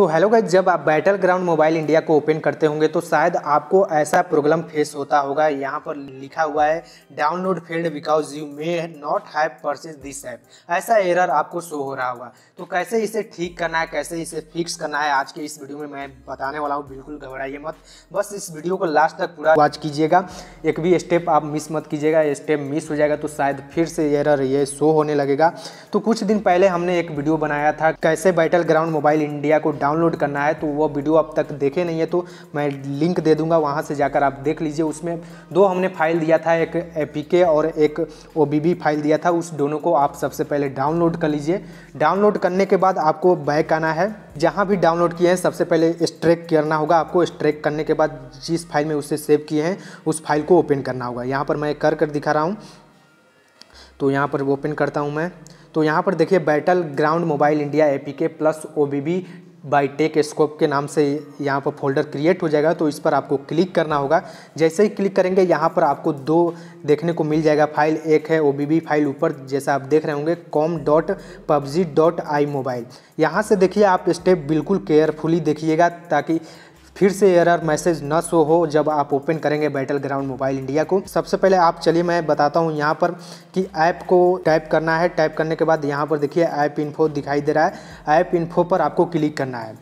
तो hello guys जब आप बैटल ग्राउंड मोबाइल इंडिया को ओपन करते होंगे तो शायद आपको ऐसा प्रॉब्लम फेस होता होगा यहाँ पर लिखा हुआ है download failed because you may not have purchase this app ऐसा एरर आपको शो हो रहा होगा तो कैसे इसे ठीक करना है कैसे इसे फिक्स करना है आज के इस वीडियो में मैं बताने वाला हूँ बिल्कुल घबराइए मत बस इस वीडियो को लास्ट तक पूरा वॉच कीजिएगा एक भी स्टेप आप मिस मत कीजिएगा स्टेप मिस हो जाएगा तो शायद फिर से एरर ये शो होने लगेगा तो कुछ दिन पहले हमने एक वीडियो बनाया था कैसे बैटल ग्राउंड मोबाइल इंडिया को डाउन डाउनलोड करना है तो वो वीडियो अब तक देखे नहीं है तो मैं लिंक दे दूंगा वहाँ से जाकर आप देख लीजिए उसमें दो हमने फाइल दिया था एक ए और एक ओ फाइल दिया था उस दोनों को आप सबसे पहले डाउनलोड कर लीजिए डाउनलोड करने के बाद आपको बैक आना है जहाँ भी डाउनलोड किए हैं सबसे पहले स्ट्रेक करना होगा आपको स्ट्रेक करने के बाद जिस फाइल में उससे सेव किए हैं उस फाइल को ओपन करना होगा यहाँ पर मैं कर कर दिखा रहा हूँ तो यहाँ पर ओपन करता हूँ मैं तो यहाँ पर देखिए battle ground mobile India A P K plus O B B by tech scope के नाम से यहाँ पर फोल्डर क्रिएट हो जाएगा तो इस पर आपको क्लिक करना होगा जैसे ही क्लिक करेंगे यहाँ पर आपको दो देखने को मिल जाएगा फाइल एक है ओ फाइल ऊपर जैसा आप देख रहे होंगे com dot PUBG dot I mobile यहाँ से देखिए आप स्टेप बिल्कुल केयरफुली देखिएगा ताकि फिर से एरर मैसेज न शो हो जब आप ओपन करेंगे बैटल ग्राउंड मोबाइल इंडिया को सबसे पहले आप चलिए मैं बताता हूँ यहाँ पर कि ऐप को टाइप करना है टाइप करने के बाद यहाँ पर देखिए ऐप इन्फो दिखाई दे रहा है ऐप इन्फो पर आपको क्लिक करना है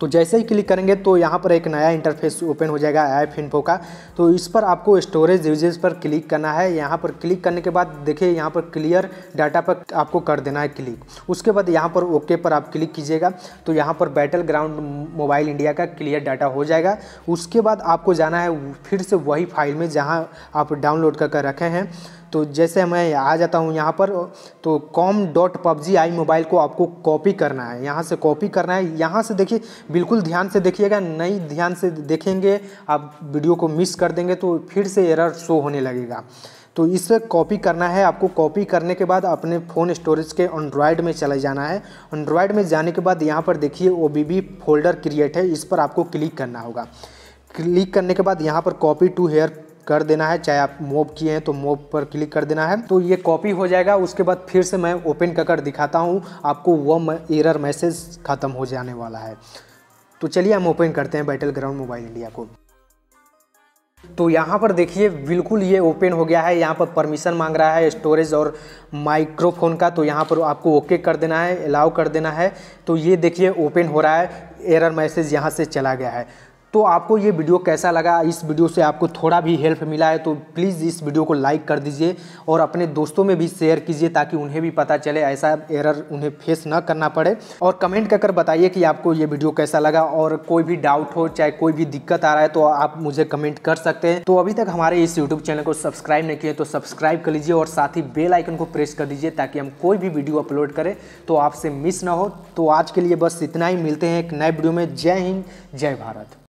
तो जैसे ही क्लिक करेंगे तो यहाँ पर एक नया इंटरफेस ओपन हो जाएगा ऐप इन्फो का तो इस पर आपको स्टोरेज यूजेज पर क्लिक करना है यहाँ पर क्लिक करने के बाद देखिए यहाँ पर क्लियर डाटा पर आपको कर देना है क्लिक उसके बाद यहाँ पर ओके पर आप क्लिक कीजिएगा तो यहाँ पर बैटल ग्राउंड मोबाइल इंडिया का क्लियर डाटा हो जाएगा उसके बाद आपको जाना है फिर से वही फाइल में जहाँ आप डाउनलोड कर रखे हैं तो जैसे मैं आ जाता हूँ यहाँ पर तो com dot PUBG I mobile को आपको कॉपी करना है यहाँ से कॉपी करना है यहाँ से देखिए बिल्कुल ध्यान से देखिएगा नहीं ध्यान से देखेंगे आप वीडियो को मिस कर देंगे तो फिर से एरर शो होने लगेगा तो इसे कॉपी करना है आपको कॉपी करने के बाद अपने फ़ोन स्टोरेज के एंड्रॉयड में चले जाना है एंड्रॉयड में जाने के बाद यहाँ पर देखिए ओ फोल्डर क्रिएट है इस पर आपको क्लिक करना होगा क्लिक करने के बाद यहाँ पर कॉपी टू हेयर कर देना है चाहे आप मोब किए हैं तो मोब पर क्लिक कर देना है तो ये कॉपी हो जाएगा उसके बाद फिर से मैं ओपन कर दिखाता हूँ आपको वह एरर मैसेज ख़त्म हो जाने वाला है तो चलिए हम ओपन करते हैं बैटल ग्राउंड मोबाइल इंडिया को तो यहाँ पर देखिए बिल्कुल ये ओपन हो गया है यहाँ पर परमिशन मांग रहा है स्टोरेज और माइक्रोफोन का तो यहाँ पर आपको ओके कर देना है अलाउ कर देना है तो ये देखिए ओपन हो रहा है एरर मैसेज यहाँ से चला गया है तो आपको ये वीडियो कैसा लगा इस वीडियो से आपको थोड़ा भी हेल्प मिला है तो प्लीज़ इस वीडियो को लाइक कर दीजिए और अपने दोस्तों में भी शेयर कीजिए ताकि उन्हें भी पता चले ऐसा एरर उन्हें फेस ना करना पड़े और कमेंट कर बताइए कि आपको ये वीडियो कैसा लगा और कोई भी डाउट हो चाहे कोई भी दिक्कत आ रहा है तो आप मुझे कमेंट कर सकते हैं तो अभी तक हमारे इस यूट्यूब चैनल को सब्सक्राइब नहीं किए तो सब्सक्राइब कर लीजिए और साथ ही बेल आइकन को प्रेस कर दीजिए ताकि हम कोई भी वीडियो अपलोड करें तो आपसे मिस ना हो तो आज के लिए बस इतना ही मिलते हैं एक नए वीडियो में जय हिंद जय भारत